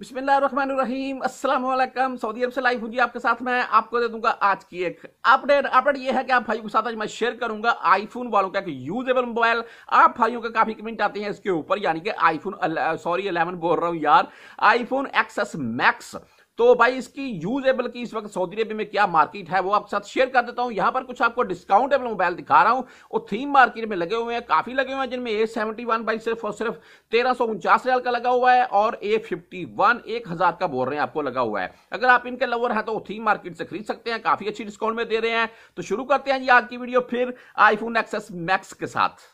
बिस्मिल्लाम Aslam Saudi अरब से live हूँ जी आपके साथ मैं आपको दे दूंगा आज की एक अपडेट अपडेट ये है कि आप भाइयों के साथ आज मैं शेयर करूंगा आईफोन वालों का एक यूजेबल मोबाइल आप भाइयों का काफी कमेंट आते हैं इसके ऊपर यानी कि आईफोन सॉरी 11 बोल रहा हूँ यार आईफोन एक्सएस मैक्स तो भाई इसकी यूजेबल की इस वक्त सऊदी अरब में क्या मार्केट है वो आपके साथ शेयर कर देता हूं यहां पर कुछ आपको डिस्काउंटेबल मोबाइल दिखा रहा हूं और थीम मार्केट में लगे हुए हैं काफी लगे हुए हैं जिनमें ए सेवेंटी वन भाई सिर्फ और सिर्फ तेरह सौ उनचास रियाल का लगा हुआ है और ए फिफ्टी वन एक हजार का बोल रहे हैं आपको लगा हुआ है अगर आप इनके लवर हैं तो थीम मार्केट से खरीद सकते हैं काफी अच्छी डिस्काउंट में दे रहे हैं तो शुरू करते हैं जी आज की वीडियो फिर आईफोन एक्सेस मैक्स के साथ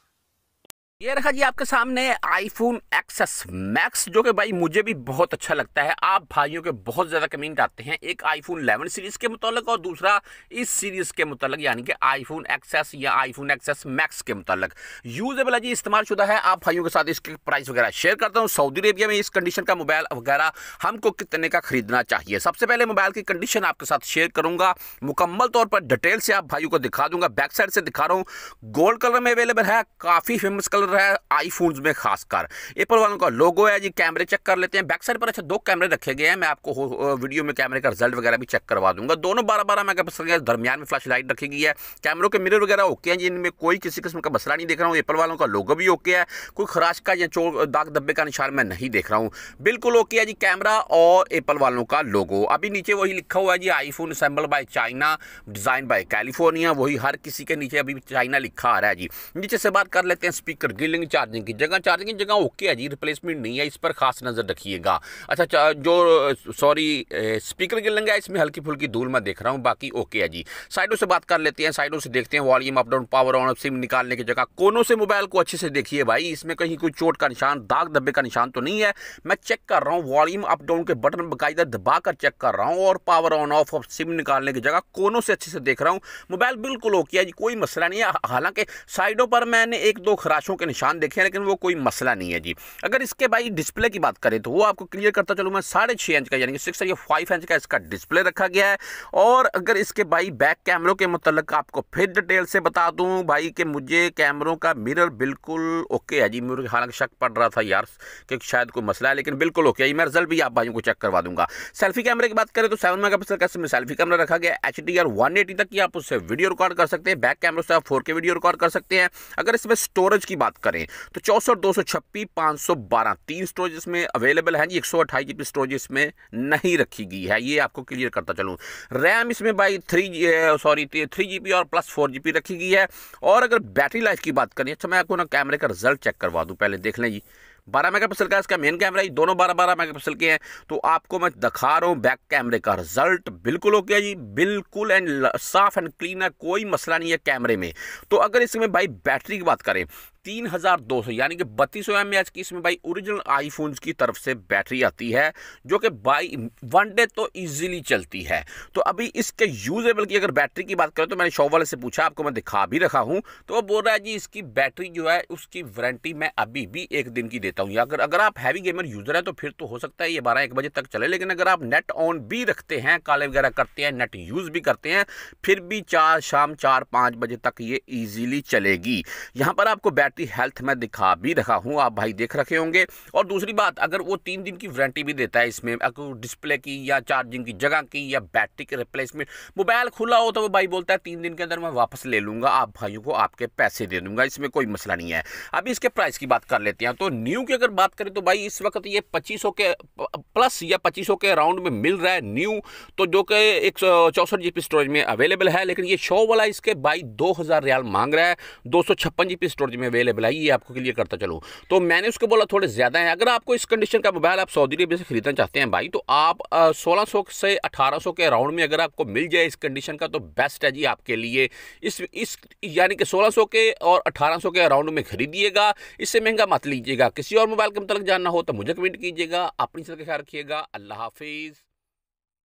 ये रखा जी आपके सामने आईफोन एक्सेस मैक्स जो कि भाई मुझे भी बहुत अच्छा लगता है आप भाइयों के बहुत ज़्यादा कमेंट आते हैं एक आईफोन 11 सीरीज़ के मुतलक और दूसरा इस सीरीज़ के मुतलक यानी कि आईफोन एक्सेस या आईफोन एक्सेस मैक्स के मुतलक यूजेबल है जी इस्तेमाल शुदा है आप भाइयों के साथ इसके प्राइस वगैरह शेयर करता हूँ सऊदी अरेबिया में इस कंडीशन का मोबाइल वगैरह हमको कितने का खरीदना चाहिए सबसे पहले मोबाइल की कंडीशन आपके साथ शेयर करूँगा मुकम्मल तौर पर डिटेल से आप भाइयों को दिखा दूंगा बैक साइड से दिखा रहा हूँ गोल्ड कलर में अवेलेबल है काफ़ी फेमस कलर रहा है आईफोन्स में खासकर एप्पल वालों का लोगो है जी कैमरे चेक कर लेते हैं बैक साइड पर अच्छा दो कैमरे रखे गए हैं मैं आपको वीडियो में कैमरे का रिजल्ट वगैरह भी चेक करवा दूंगा दोनों बारह बारह मैं पसंद के दरमियान में फ्लैश लाइट रखी गई है कैमरों के मिरर वगैरह ओके हैं जिनमें कोई किसी किस्म का मसला नहीं देख रहा हूँ एप्पल वालों का लोगो भी ओके है कोई खराश का या चोर दाग धब्बे का निशान मैं नहीं देख रहा हूँ बिल्कुल ओके है जी कैमरा और एप्पल वालों का लोगो अभी नीचे वही लिखा हुआ है जी iPhone assemble by China design by California वही हर किसी के नीचे अभी चाइना लिखा आ रहा है जी नीचे से बात कर लेते हैं स्पीकर गिलिंग चार्जिंग की जगह चार्जिंग की जगह ओके है जी रिप्लेसमेंट नहीं है इस पर खास नज़र रखिएगा अच्छा जो सॉरी स्पीकर गिलिंग है इसमें हल्की फुल्की धूल मैं देख रहा हूँ बाकी ओके है जी साइडों से बात कर लेते हैं साइडों से देखते हैं volume up down power on sim निकालने की जगह कोनों से मोबाइल को अच्छे से देखिए भाई इसमें कहीं कोई चोट का निशान दाग धब्बे का निशान तो नहीं है मैं चेक कर रहा हूँ वॉल्यूम अप डाउन के बटन बकायदा दबा कर चेक कर रहा हूँ और power on off off sim निकालने की जगह कोनों से अच्छे से देख रहा हूँ मोबाइल बिल्कुल ओके है जी कोई मसला नहीं है हालांकि साइडों पर मैंने एक दो खराशों के निशान देखे हैं लेकिन वो कोई मसला नहीं है जी अगर इसके भाई डिस्प्ले की बात करें तो वो आपको क्लियर करता चलूँ मैं साढ़े छः इंच का यानी कि सिक्स या फाइव इंच का इसका डिस्प्ले रखा गया है और अगर इसके भाई बैक कैमरों के मतलब आपको फिर डिटेल से बता दूँ भाई कि मुझे कैमरों का मिरर बिल्कुल ओके है जी मेरे हालांकि शक पड़ रहा था यार क्योंकि शायद कोई मसला है लेकिन बिल्कुल ओके है मैं रिजल्ट भी आप भाई को चेक करवा दूँगा सेल्फी कैमरे की बात करें तो सेवन मेगा पिक्सल का सेल्फी कैमरा रखा गया H D R one eighty तक आप उससे वीडियो रिकॉर्ड कर सकते हैं बैक कैमरों से आप फोर के वीडियो रिकॉर्ड कर सकते हैं अगर इसमें स्टोरेज की बात बात करें तो चौंसठ दो सौ छप्पीस पाँच सौ बारह तीन स्टोरेज इसमें अवेलेबल है जी एक सौ अट्ठाईस जी स्टोरेज इसमें नहीं रखी गई है ये आपको क्लियर करता चलूँ रैम इसमें by three sorry three G और प्लस फोर जी रखी गई है और अगर बैटरी लाइफ की बात करें अच्छा मैं आपको ना कैमरे का रिजल्ट चेक करवा दूँ पहले देख लें जी बारह मेगापिक्सल का इसका मेन कैमरा ही दोनों बारह बारह मेगापिक्सल के हैं तो आपको मैं दिखा रहा हूँ बैक कैमरे का रिजल्ट बिल्कुल ओके है जी बिल्कुल एंड साफ एंड क्लीन है कोई मसला नहीं है कैमरे में तो अगर इसमें भाई बैटरी की बात करें तीन हज़ार दो सौ यानी कि बत्तीस सौ एम की इसमें भाई ओरिजिनल आईफोन्स की तरफ से बैटरी आती है जो कि बाई वन डे तो ईजिली चलती है तो अभी इसके यूजेबल की अगर बैटरी की बात करें तो मैंने शॉप वाले से पूछा आपको मैं दिखा भी रखा हूँ तो वो बोल रहा है जी इसकी बैटरी जो है उसकी वारंटी मैं अभी भी एक दिन की देता हूँ अगर अगर आप हैवी गेमर यूज़र हैं तो फिर तो हो सकता है ये बारह एक बजे तक चले लेकिन अगर आप नेट ऑन भी रखते हैं काले वगैरह करते हैं नेट यूज़ भी करते हैं फिर भी चार शाम चार पाँच बजे तक ये ईजिली चलेगी यहाँ पर आपको बैटरी किफ़ायती हेल्थ मैं दिखा भी रखा हूँ आप भाई देख रखे होंगे और दूसरी बात अगर वो तीन दिन की वारंटी भी देता है इसमें अगर डिस्प्ले की या चार्जिंग की जगह की या बैटरी के रिप्लेसमेंट मोबाइल खुला हो तो वो भाई बोलता है तीन दिन के अंदर मैं वापस ले लूँगा आप भाइयों को आपके पैसे दे दूँगा इसमें कोई मसला नहीं है अभी इसके प्राइस की बात कर लेते हैं तो न्यू की अगर बात करें तो भाई इस वक्त ये पच्चीस के प्लस या पच्चीस के अराउंड में मिल रहा है न्यू तो जो कि एक चौंसठ स्टोरेज में अवेलेबल है लेकिन ये शो वाला इसके भाई दो हज़ार रियाल मांग रहा है दो सौ छप्पन जी स्टोरेज में वे अवेलेबल है ये आपको क्लियर करता चलो तो मैंने उसको बोला थोड़े ज़्यादा है अगर आपको इस कंडीशन का मोबाइल आप सऊदी अरबिया से खरीदना चाहते हैं भाई तो आप सोलह से अठारह के अराउंड में अगर आपको मिल जाए इस कंडीशन का तो बेस्ट है जी आपके लिए इस इस यानी कि सोलह के और अठारह के अराउंड में खरीदिएगा इससे महंगा मत लीजिएगा किसी और मोबाइल के मतलब जानना हो तो मुझे कमेंट कीजिएगा अपनी सर का ख्याल रखिएगा अल्लाह हाफिज़